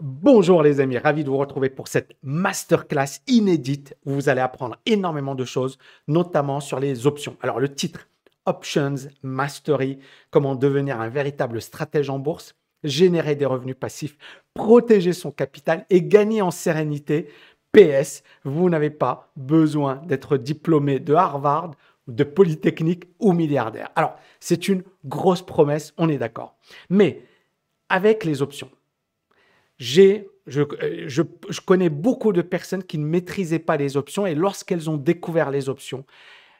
Bonjour les amis, ravi de vous retrouver pour cette masterclass inédite où vous allez apprendre énormément de choses, notamment sur les options. Alors le titre, Options Mastery, comment devenir un véritable stratège en bourse, générer des revenus passifs, protéger son capital et gagner en sérénité. PS, vous n'avez pas besoin d'être diplômé de Harvard de Polytechnique ou milliardaire. Alors, c'est une grosse promesse, on est d'accord. Mais avec les options, j'ai euh, je, je, connais beaucoup de personnes qui ne maîtrisaient pas les options et lorsqu'elles ont découvert les options,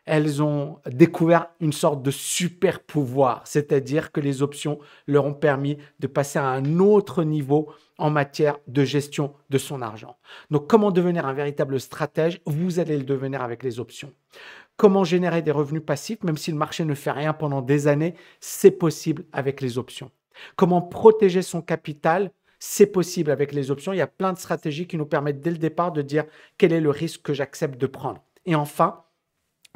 elles ont découvert une sorte de super pouvoir, c'est-à-dire que les options leur ont permis de passer à un autre niveau en matière de gestion de son argent. Donc comment devenir un véritable stratège Vous allez le devenir avec les options. Comment générer des revenus passifs même si le marché ne fait rien pendant des années C'est possible avec les options. Comment protéger son capital c'est possible avec les options. Il y a plein de stratégies qui nous permettent dès le départ de dire quel est le risque que j'accepte de prendre. Et enfin,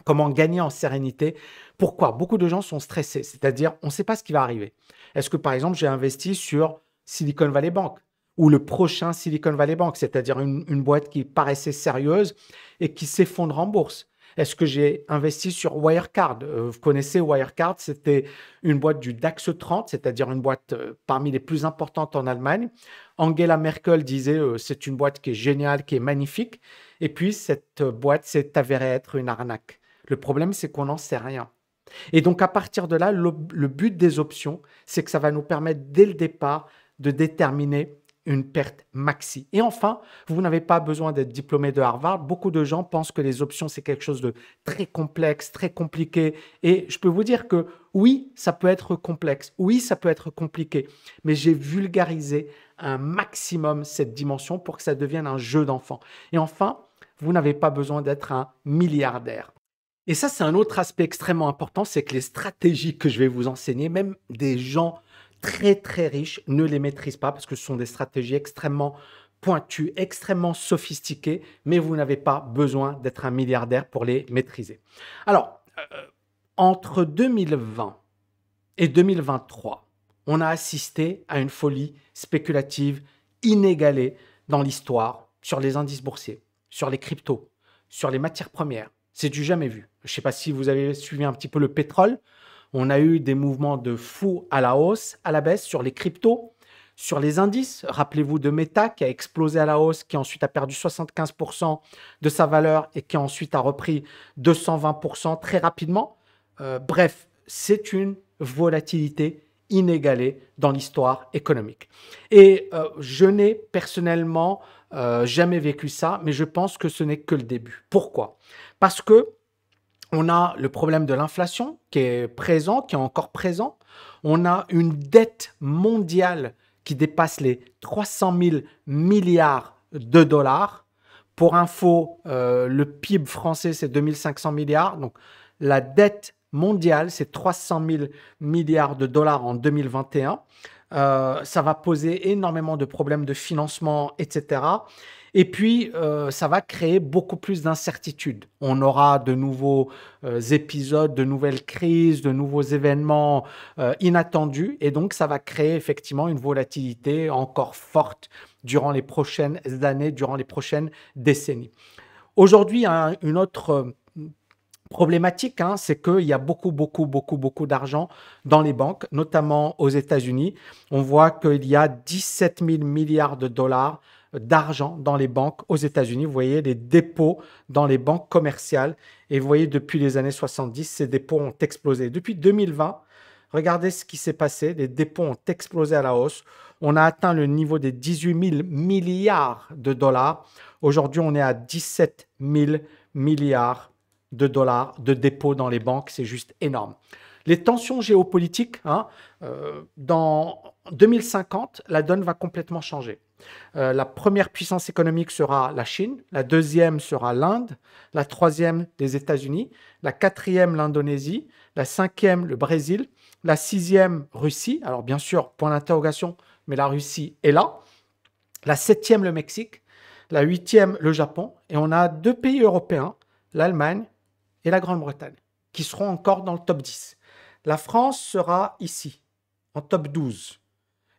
comment gagner en sérénité. Pourquoi Beaucoup de gens sont stressés, c'est-à-dire on ne sait pas ce qui va arriver. Est-ce que par exemple j'ai investi sur Silicon Valley Bank ou le prochain Silicon Valley Bank, c'est-à-dire une, une boîte qui paraissait sérieuse et qui s'effondre en bourse est-ce que j'ai investi sur Wirecard euh, Vous connaissez Wirecard, c'était une boîte du DAX 30, c'est-à-dire une boîte euh, parmi les plus importantes en Allemagne. Angela Merkel disait euh, c'est une boîte qui est géniale, qui est magnifique. Et puis cette boîte s'est avérée être une arnaque. Le problème, c'est qu'on n'en sait rien. Et donc à partir de là, le but des options, c'est que ça va nous permettre dès le départ de déterminer une perte maxi. Et enfin, vous n'avez pas besoin d'être diplômé de Harvard. Beaucoup de gens pensent que les options, c'est quelque chose de très complexe, très compliqué. Et je peux vous dire que oui, ça peut être complexe, oui, ça peut être compliqué, mais j'ai vulgarisé un maximum cette dimension pour que ça devienne un jeu d'enfant. Et enfin, vous n'avez pas besoin d'être un milliardaire. Et ça, c'est un autre aspect extrêmement important, c'est que les stratégies que je vais vous enseigner, même des gens très très riches ne les maîtrisent pas parce que ce sont des stratégies extrêmement pointues, extrêmement sophistiquées, mais vous n'avez pas besoin d'être un milliardaire pour les maîtriser. Alors, euh, entre 2020 et 2023, on a assisté à une folie spéculative inégalée dans l'histoire sur les indices boursiers, sur les cryptos, sur les matières premières. C'est du jamais vu. Je ne sais pas si vous avez suivi un petit peu le pétrole. On a eu des mouvements de fou à la hausse, à la baisse sur les cryptos, sur les indices. Rappelez-vous de Meta qui a explosé à la hausse, qui ensuite a perdu 75% de sa valeur et qui ensuite a repris 220% très rapidement. Euh, bref, c'est une volatilité inégalée dans l'histoire économique. Et euh, je n'ai personnellement euh, jamais vécu ça, mais je pense que ce n'est que le début. Pourquoi Parce que on a le problème de l'inflation qui est présent, qui est encore présent. On a une dette mondiale qui dépasse les 300 000 milliards de dollars. Pour info, euh, le PIB français, c'est 2500 milliards. Donc, la dette mondiale, c'est 300 000 milliards de dollars en 2021. Euh, ça va poser énormément de problèmes de financement, etc. Et puis, euh, ça va créer beaucoup plus d'incertitudes. On aura de nouveaux euh, épisodes, de nouvelles crises, de nouveaux événements inattendus. Et donc, ça va créer effectivement une volatilité encore forte durant les prochaines années, durant les prochaines décennies. Aujourd'hui, une autre problématique, hein, c'est qu'il y a beaucoup, beaucoup, beaucoup, beaucoup d'argent dans les banques, notamment aux États-Unis. On voit qu'il y a 17 000 milliards de dollars d'argent dans les banques aux États-Unis. Vous voyez les dépôts dans les banques commerciales. Et vous voyez, depuis les années 70, ces dépôts ont explosé. Depuis 2020, regardez ce qui s'est passé. Les dépôts ont explosé à la hausse. On a atteint le niveau des 18 000 milliards de dollars. Aujourd'hui, on est à 17 000 milliards de dollars de dépôts dans les banques, c'est juste énorme. Les tensions géopolitiques, hein, euh, dans 2050, la donne va complètement changer. Euh, la première puissance économique sera la Chine, la deuxième sera l'Inde, la troisième les États-Unis, la quatrième l'Indonésie, la cinquième le Brésil, la sixième Russie, alors bien sûr, point d'interrogation, mais la Russie est là, la septième le Mexique, la huitième le Japon, et on a deux pays européens, l'Allemagne et la Grande-Bretagne, qui seront encore dans le top 10. La France sera ici, en top 12.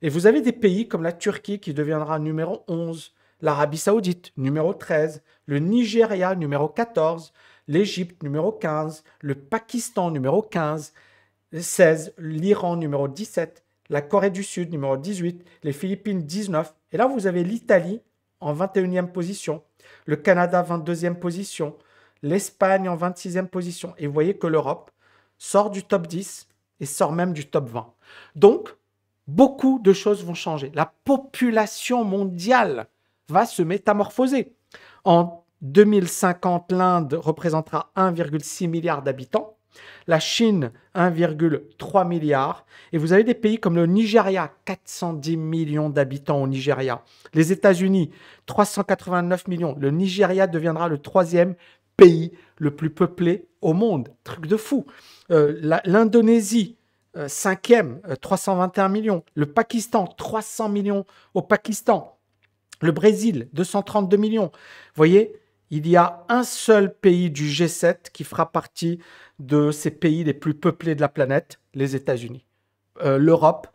Et vous avez des pays comme la Turquie qui deviendra numéro 11, l'Arabie saoudite numéro 13, le Nigeria numéro 14, l'Égypte numéro 15, le Pakistan numéro 15, 16, l'Iran numéro 17, la Corée du Sud numéro 18, les Philippines 19. Et là, vous avez l'Italie en 21e position, le Canada 22e position, l'Espagne en 26e position. Et vous voyez que l'Europe sort du top 10 et sort même du top 20. Donc, beaucoup de choses vont changer. La population mondiale va se métamorphoser. En 2050, l'Inde représentera 1,6 milliard d'habitants, la Chine 1,3 milliard, et vous avez des pays comme le Nigeria, 410 millions d'habitants au Nigeria, les États-Unis, 389 millions. Le Nigeria deviendra le troisième pays le plus peuplé au monde. Truc de fou. Euh, L'Indonésie, 5 euh, cinquième, 321 euh, millions. Le Pakistan, 300 millions au Pakistan. Le Brésil, 232 millions. Vous voyez, il y a un seul pays du G7 qui fera partie de ces pays les plus peuplés de la planète, les États-Unis. L'Europe,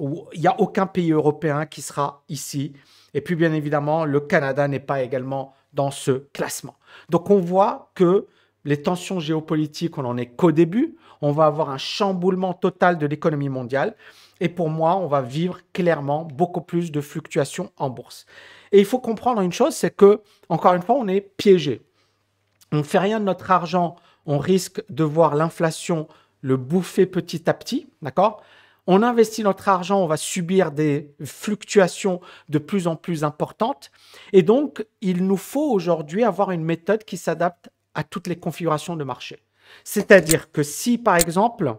il n'y a aucun pays européen qui sera ici. Et puis, bien évidemment, le Canada n'est pas également dans ce classement. Donc on voit que les tensions géopolitiques, on n'en est qu'au début. On va avoir un chamboulement total de l'économie mondiale. Et pour moi, on va vivre clairement beaucoup plus de fluctuations en bourse. Et il faut comprendre une chose, c'est que, encore une fois, on est piégé. On ne fait rien de notre argent, on risque de voir l'inflation le bouffer petit à petit, d'accord on investit notre argent, on va subir des fluctuations de plus en plus importantes. Et donc, il nous faut aujourd'hui avoir une méthode qui s'adapte à toutes les configurations de marché. C'est-à-dire que si, par exemple,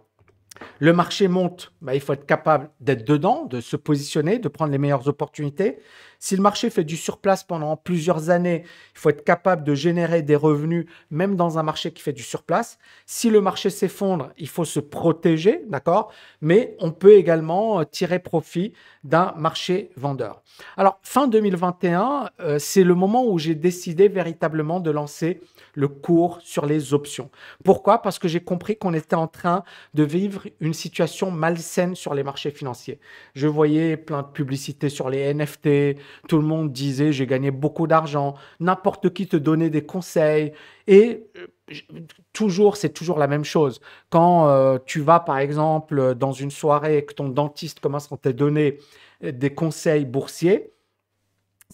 le marché monte, bah, il faut être capable d'être dedans, de se positionner, de prendre les meilleures opportunités. Si le marché fait du surplace pendant plusieurs années, il faut être capable de générer des revenus, même dans un marché qui fait du surplace. Si le marché s'effondre, il faut se protéger, d'accord Mais on peut également euh, tirer profit d'un marché vendeur. Alors, fin 2021, euh, c'est le moment où j'ai décidé véritablement de lancer le cours sur les options. Pourquoi Parce que j'ai compris qu'on était en train de vivre une situation malsaine sur les marchés financiers. Je voyais plein de publicités sur les NFT, tout le monde disait j'ai gagné beaucoup d'argent. N'importe qui te donnait des conseils. Et euh, toujours, c'est toujours la même chose. Quand euh, tu vas, par exemple, dans une soirée et que ton dentiste commence à te donner euh, des conseils boursiers,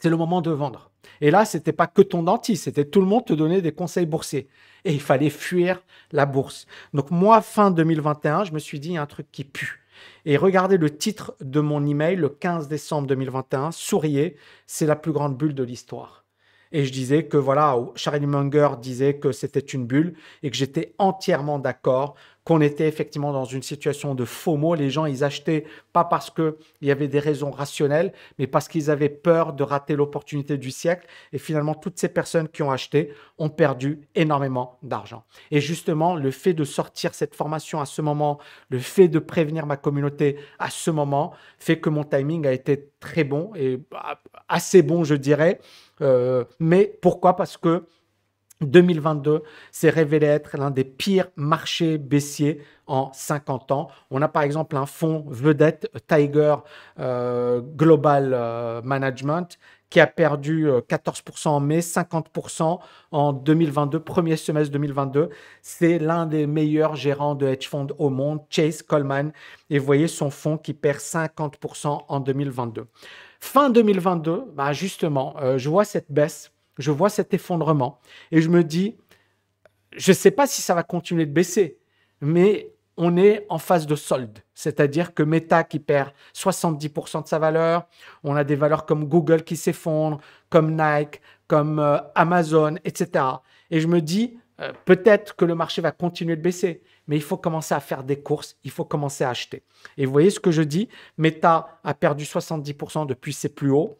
c'est le moment de vendre. Et là, ce n'était pas que ton dentiste, c'était tout le monde te donnait des conseils boursiers. Et il fallait fuir la bourse. Donc moi, fin 2021, je me suis dit, il un truc qui pue. Et regardez le titre de mon email le 15 décembre 2021, Souriez, c'est la plus grande bulle de l'histoire. Et je disais que voilà, Charlie Munger disait que c'était une bulle et que j'étais entièrement d'accord qu'on était effectivement dans une situation de faux mots. Les gens, ils achetaient pas parce qu'il y avait des raisons rationnelles, mais parce qu'ils avaient peur de rater l'opportunité du siècle. Et finalement, toutes ces personnes qui ont acheté ont perdu énormément d'argent. Et justement, le fait de sortir cette formation à ce moment, le fait de prévenir ma communauté à ce moment, fait que mon timing a été très bon et bah, assez bon, je dirais. Euh, mais pourquoi Parce que 2022 s'est révélé être l'un des pires marchés baissiers en 50 ans. On a par exemple un fonds vedette Tiger euh, Global euh, Management qui a perdu 14% euh, en mai, 50% en 2022, premier semestre 2022. C'est l'un des meilleurs gérants de hedge fund au monde, Chase Coleman. Et vous voyez son fonds qui perd 50% en 2022. Fin 2022, bah justement, je vois cette baisse je vois cet effondrement et je me dis, je ne sais pas si ça va continuer de baisser, mais on est en phase de solde, c'est-à-dire que Meta qui perd 70% de sa valeur, on a des valeurs comme Google qui s'effondrent, comme Nike, comme euh, Amazon, etc. Et je me dis, euh, peut-être que le marché va continuer de baisser, mais il faut commencer à faire des courses, il faut commencer à acheter. Et vous voyez ce que je dis, Meta a perdu 70% depuis ses plus hauts,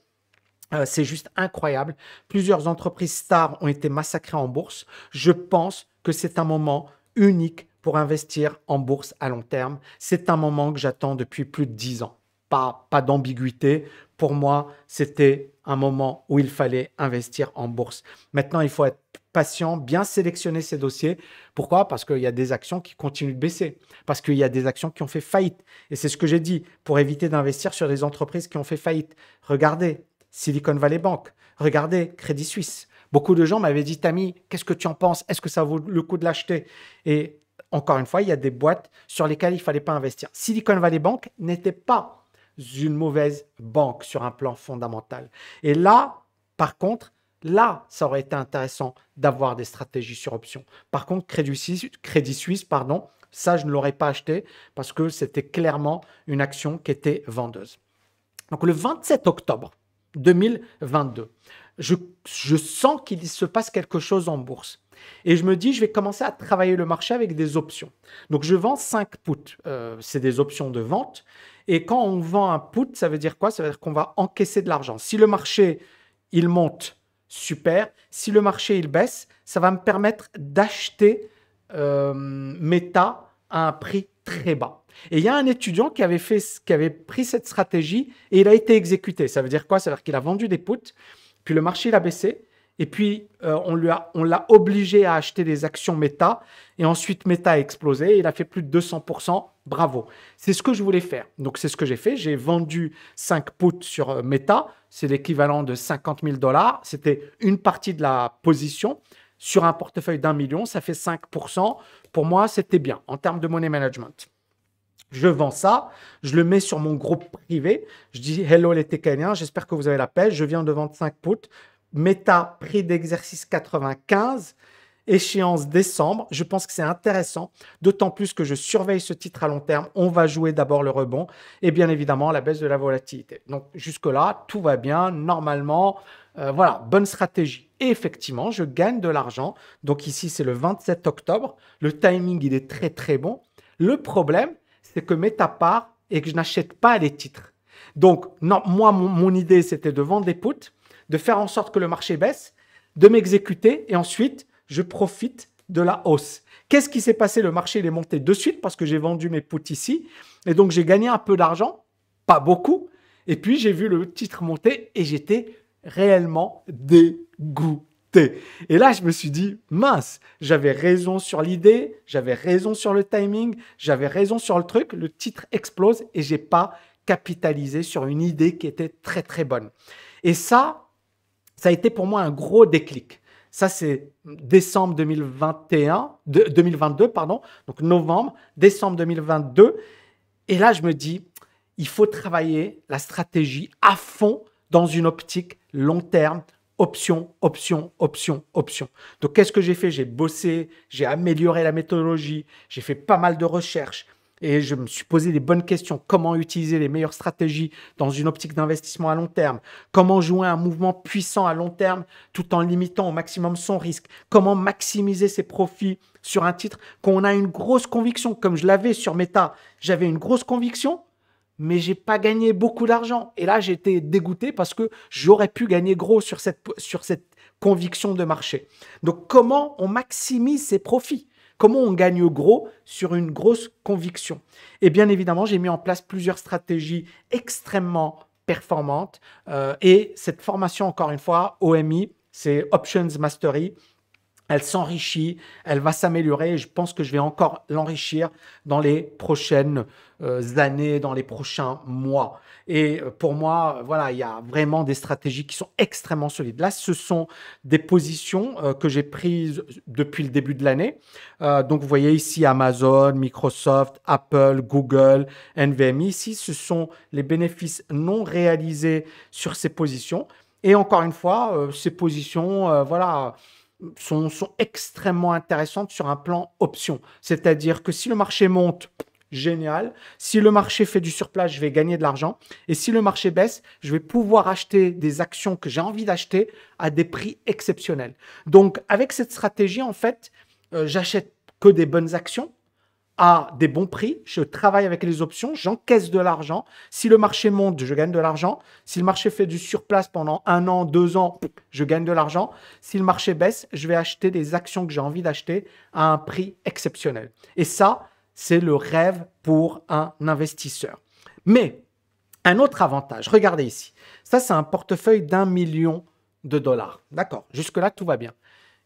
euh, c'est juste incroyable. Plusieurs entreprises stars ont été massacrées en bourse. Je pense que c'est un moment unique pour investir en bourse à long terme. C'est un moment que j'attends depuis plus de dix ans. Pas, pas d'ambiguïté. Pour moi, c'était un moment où il fallait investir en bourse. Maintenant, il faut être patient, bien sélectionner ses dossiers. Pourquoi Parce qu'il y a des actions qui continuent de baisser, parce qu'il y a des actions qui ont fait faillite. Et c'est ce que j'ai dit, pour éviter d'investir sur des entreprises qui ont fait faillite. Regardez, Silicon Valley Bank. Regardez, Crédit Suisse. Beaucoup de gens m'avaient dit, Tammy, qu'est-ce que tu en penses Est-ce que ça vaut le coup de l'acheter Et encore une fois, il y a des boîtes sur lesquelles il ne fallait pas investir. Silicon Valley Bank n'était pas une mauvaise banque sur un plan fondamental. Et là, par contre, là, ça aurait été intéressant d'avoir des stratégies sur options. Par contre, Crédit Suisse, Suisse pardon, ça, je ne l'aurais pas acheté parce que c'était clairement une action qui était vendeuse. Donc le 27 octobre, 2022. Je, je sens qu'il se passe quelque chose en bourse. Et je me dis, je vais commencer à travailler le marché avec des options. Donc je vends 5 puts, euh, c'est des options de vente. Et quand on vend un put, ça veut dire quoi Ça veut dire qu'on va encaisser de l'argent. Si le marché, il monte, super. Si le marché, il baisse, ça va me permettre d'acheter euh, Meta à un prix très bas. Et il y a un étudiant qui avait, fait, qui avait pris cette stratégie et il a été exécuté. Ça veut dire quoi Ça veut dire qu'il a vendu des puts, puis le marché l'a baissé, et puis euh, on, on l'a obligé à acheter des actions Meta, et ensuite Meta a explosé, et il a fait plus de 200%, bravo. C'est ce que je voulais faire. Donc c'est ce que j'ai fait, j'ai vendu 5 puts sur euh, Meta, c'est l'équivalent de 50 000 dollars, c'était une partie de la position. Sur un portefeuille d'un million, ça fait 5%. Pour moi, c'était bien en termes de money management. Je vends ça, je le mets sur mon groupe privé. Je dis Hello les Técaniens, j'espère que vous avez la pêche. Je viens de vendre 5 poutres. Méta, prix d'exercice 95, échéance décembre. Je pense que c'est intéressant, d'autant plus que je surveille ce titre à long terme. On va jouer d'abord le rebond et bien évidemment la baisse de la volatilité. Donc jusque-là, tout va bien, normalement. Euh, voilà, bonne stratégie. Et effectivement, je gagne de l'argent. Donc ici, c'est le 27 octobre. Le timing, il est très très bon. Le problème, c'est que part et que je n'achète pas les titres. Donc, non, moi, mon, idée, c'était de vendre des puts, de faire en sorte que le marché baisse, de m'exécuter et ensuite, je profite de la hausse. Qu'est-ce qui s'est passé Le marché il est monté de suite parce que j'ai vendu mes puts ici et donc j'ai gagné un peu d'argent, pas beaucoup. Et puis j'ai vu le titre monter et j'étais réellement dégoûté et là, je me suis dit, mince, j'avais raison sur l'idée, j'avais raison sur le timing, j'avais raison sur le truc, le titre explose et j'ai pas capitalisé sur une idée qui était très très bonne. Et ça, ça a été pour moi un gros déclic. Ça, c'est décembre 2021, 2022, pardon, donc novembre, décembre 2022. Et là, je me dis, il faut travailler la stratégie à fond dans une optique long terme, option, option, option, option. Donc qu'est-ce que j'ai fait J'ai bossé, j'ai amélioré la méthodologie, j'ai fait pas mal de recherches et je me suis posé les bonnes questions. Comment utiliser les meilleures stratégies dans une optique d'investissement à long terme Comment jouer un mouvement puissant à long terme tout en limitant au maximum son risque Comment maximiser ses profits sur un titre qu'on a une grosse conviction, comme je l'avais sur Meta J'avais une grosse conviction, mais j'ai pas gagné beaucoup d'argent. Et là, j'étais dégoûté parce que j'aurais pu gagner gros sur cette, conviction de marché. Donc, comment on maximise ses profits Comment on gagne gros sur une grosse conviction Et bien évidemment, j'ai mis en place plusieurs stratégies extrêmement performantes. Euh, et cette formation, encore une fois, OMI, c'est Options Mastery elle s'enrichit, elle va s'améliorer et je pense que je vais encore l'enrichir dans les prochaines euh, années, dans les prochains mois. Et euh, pour moi, voilà, il y a vraiment des stratégies qui sont extrêmement solides. Là, ce sont des positions euh, que j'ai prises depuis le début de l'année. donc, vous voyez ici Amazon, Microsoft, Apple, Google, NVMe. Ici, ce sont les bénéfices non réalisés sur ces positions. Et encore une fois, ces positions, voilà sont, extrêmement intéressantes sur un plan option. C'est-à-dire que si le marché monte, génial. Si le marché fait du surplace, je vais gagner de l'argent. Et si le marché baisse, je vais pouvoir acheter des actions que j'ai envie d'acheter à des prix exceptionnels. Donc, avec cette stratégie, en fait, euh, j'achète que des bonnes actions à des bons prix, je travaille avec les options, j'encaisse de l'argent. Si le marché monte, je gagne de l'argent. Si le marché fait du surplace pendant un an, deux ans, je gagne de l'argent. Si le marché baisse, je vais acheter des actions que j'ai envie d'acheter à un prix exceptionnel. Et ça, c'est le rêve pour un investisseur. Mais un autre avantage, regardez ici. Ça, c'est un portefeuille d'un million de dollars. D'accord, jusque-là, tout va bien.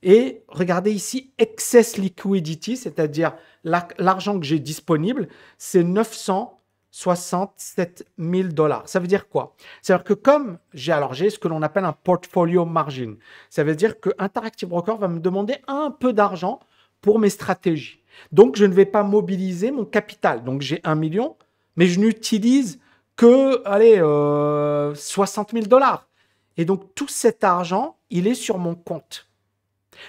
Et regardez ici, excess liquidity, c'est-à-dire l'argent que j'ai disponible, c'est 967 000 dollars. Ça veut dire quoi C'est-à-dire que comme j'ai alors ce que l'on appelle un portfolio margin, ça veut dire que Interactive Broker va me demander un peu d'argent pour mes stratégies. Donc je ne vais pas mobiliser mon capital. Donc j'ai un million, mais je n'utilise que allez 60 euh, 000 dollars. Et donc tout cet argent, il est sur mon compte.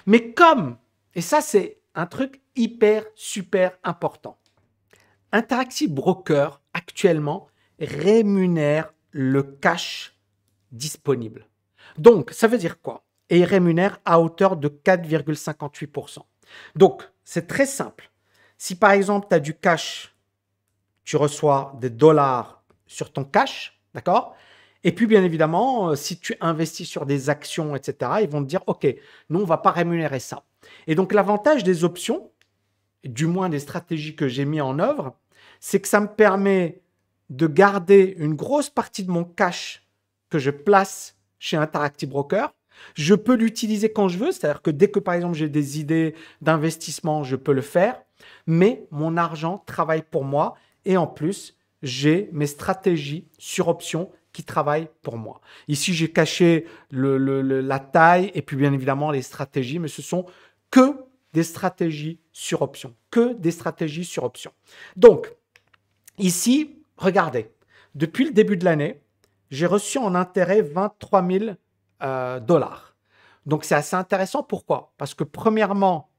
Mais comme, et ça c'est un truc hyper, super important, Interactive Broker actuellement rémunère le cash disponible. Donc, ça veut dire quoi Et il rémunère à hauteur de 4,58%. Donc, c'est très simple. Si par exemple, tu as du cash, tu reçois des dollars sur ton cash, d'accord et puis, bien évidemment, euh, si tu investis sur des actions, etc., ils vont te dire, OK, nous, on ne va pas rémunérer ça. Et donc, l'avantage des options, du moins des stratégies que j'ai mis en œuvre, c'est que ça me permet de garder une grosse partie de mon cash que je place chez Interactive Broker. Je peux l'utiliser quand je veux, c'est-à-dire que dès que par exemple j'ai des idées d'investissement, je peux le faire, mais mon argent travaille pour moi et en plus, j'ai mes stratégies sur options travaille pour moi. Ici, j'ai caché le, la taille et puis bien évidemment les stratégies, mais ce sont que des stratégies sur option. Que des stratégies sur option. Donc, ici, regardez, depuis le début de l'année, j'ai reçu en intérêt 23 000 euh, dollars. Donc, c'est assez intéressant. Pourquoi Parce que premièrement,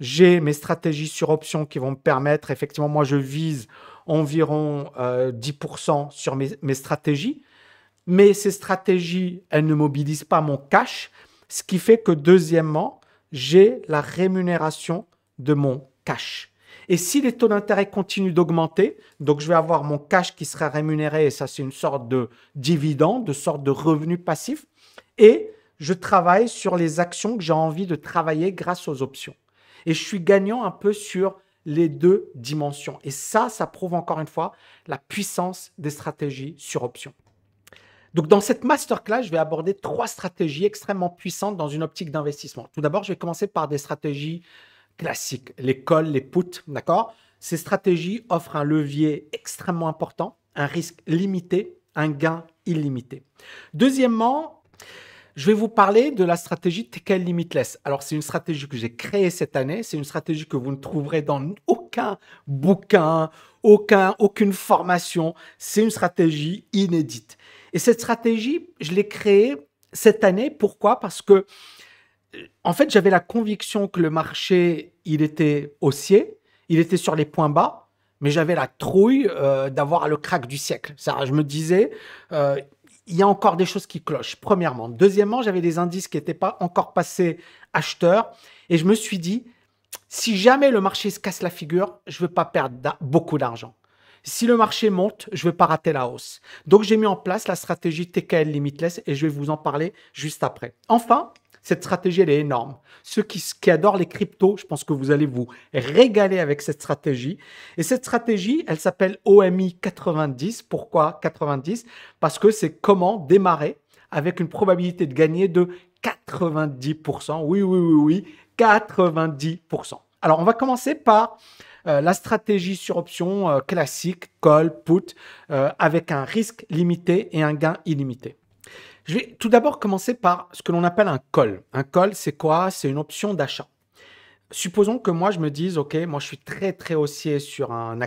j'ai mes stratégies sur options qui vont me permettre, effectivement, moi je vise environ 10% euh, sur mes, mes, stratégies, mais ces stratégies, elles ne mobilisent pas mon cash, ce qui fait que deuxièmement, j'ai la rémunération de mon cash. Et si les taux d'intérêt continuent d'augmenter, donc je vais avoir mon cash qui sera rémunéré, et ça c'est une sorte de dividende, de sorte de revenu passif, et je travaille sur les actions que j'ai envie de travailler grâce aux options. Et je suis gagnant un peu sur les deux dimensions. Et ça, ça prouve encore une fois la puissance des stratégies sur option. Donc dans cette masterclass, je vais aborder trois stratégies extrêmement puissantes dans une optique d'investissement. Tout d'abord, je vais commencer par des stratégies classiques, les calls, les puts, d'accord Ces stratégies offrent un levier extrêmement important, un risque limité, un gain illimité. Deuxièmement, je vais vous parler de la stratégie TKL Limitless. Alors, c'est une stratégie que j'ai créée cette année. C'est une stratégie que vous ne trouverez dans aucun bouquin, aucun, aucune formation. C'est une stratégie inédite. Et cette stratégie, je l'ai créée cette année. Pourquoi Parce que, euh, en fait, j'avais la conviction que le marché, il était haussier, il était sur les points bas, mais j'avais la trouille euh, d'avoir le crack du siècle. Ça, je me disais, euh, il y a encore des choses qui clochent, premièrement. Deuxièmement, j'avais des indices qui n'étaient pas encore passés acheteurs. Et je me suis dit, si jamais le marché se casse la figure, je ne veux pas perdre beaucoup d'argent. Si le marché monte, je ne vais pas rater la hausse. Donc j'ai mis en place la stratégie TKL Limitless et je vais vous en parler juste après. Enfin, cette stratégie, elle est énorme. Ceux qui, adorent les cryptos, je pense que vous allez vous régaler avec cette stratégie. Et cette stratégie, elle s'appelle OMI 90. Pourquoi 90 Parce que c'est comment démarrer avec une probabilité de gagner de 90%. Oui, oui, oui, oui, 90%. Alors, on va commencer par euh, la stratégie sur option euh, classique, call, put, euh, avec un risque limité et un gain illimité. Je vais tout d'abord commencer par ce que l'on appelle un call. Un call, c'est quoi C'est une option d'achat. Supposons que moi, je me dise, OK, moi, je suis très, très haussier sur un actif